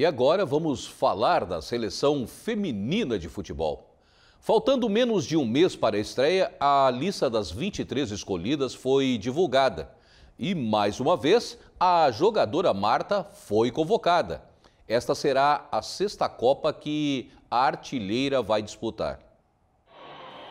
E agora vamos falar da seleção feminina de futebol. Faltando menos de um mês para a estreia, a lista das 23 escolhidas foi divulgada. E mais uma vez, a jogadora Marta foi convocada. Esta será a sexta Copa que a artilheira vai disputar.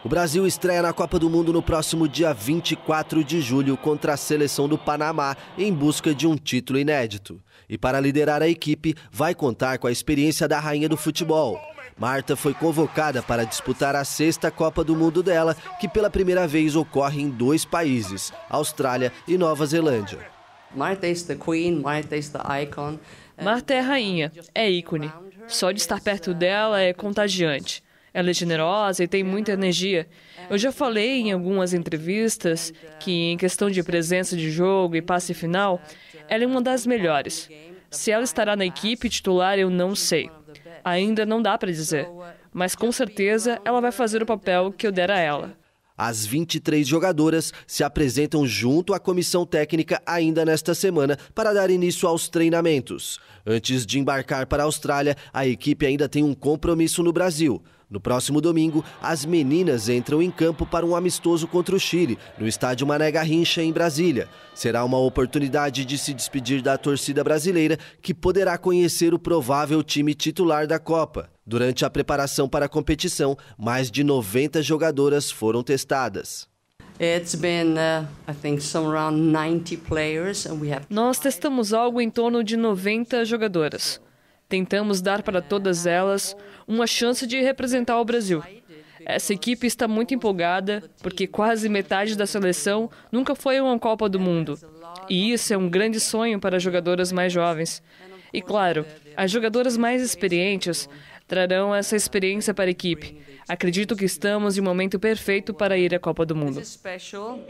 O Brasil estreia na Copa do Mundo no próximo dia 24 de julho contra a seleção do Panamá em busca de um título inédito. E para liderar a equipe, vai contar com a experiência da rainha do futebol. Marta foi convocada para disputar a sexta Copa do Mundo dela, que pela primeira vez ocorre em dois países, Austrália e Nova Zelândia. Marta é a rainha, é ícone. Só de estar perto dela é contagiante. Ela é generosa e tem muita energia. É. Eu já falei em algumas entrevistas que, em questão de presença de jogo e passe final, ela é uma das melhores. Se ela estará na equipe titular, eu não sei. Ainda não dá para dizer. Mas com certeza ela vai fazer o papel que eu der a ela. As 23 jogadoras se apresentam junto à comissão técnica ainda nesta semana para dar início aos treinamentos. Antes de embarcar para a Austrália, a equipe ainda tem um compromisso no Brasil. No próximo domingo, as meninas entram em campo para um amistoso contra o Chile, no estádio Mané Garrincha, em Brasília. Será uma oportunidade de se despedir da torcida brasileira, que poderá conhecer o provável time titular da Copa. Durante a preparação para a competição, mais de 90 jogadoras foram testadas. Uh, Nós testamos algo em torno de 90 jogadoras. Tentamos dar para todas elas uma chance de representar o Brasil. Essa equipe está muito empolgada porque quase metade da seleção nunca foi a uma Copa do Mundo. E isso é um grande sonho para jogadoras mais jovens. E claro, as jogadoras mais experientes trarão essa experiência para a equipe. Acredito que estamos em um momento perfeito para ir à Copa do Mundo.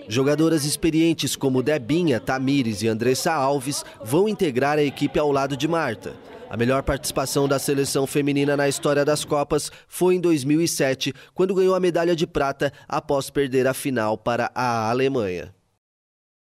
Jogadoras experientes como Debinha, Tamires e Andressa Alves vão integrar a equipe ao lado de Marta. A melhor participação da seleção feminina na história das Copas foi em 2007, quando ganhou a medalha de prata após perder a final para a Alemanha.